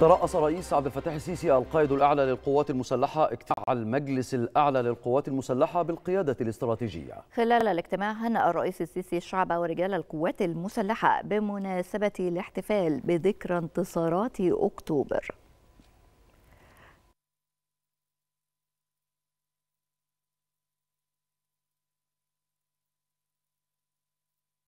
ترأس الرئيس عبد الفتاح السيسي القائد الأعلى للقوات المسلحة اجتماع المجلس الأعلى للقوات المسلحة بالقيادة الاستراتيجية خلال الاجتماع هنأ الرئيس السيسي الشعب ورجال القوات المسلحة بمناسبة الاحتفال بذكرى انتصارات أكتوبر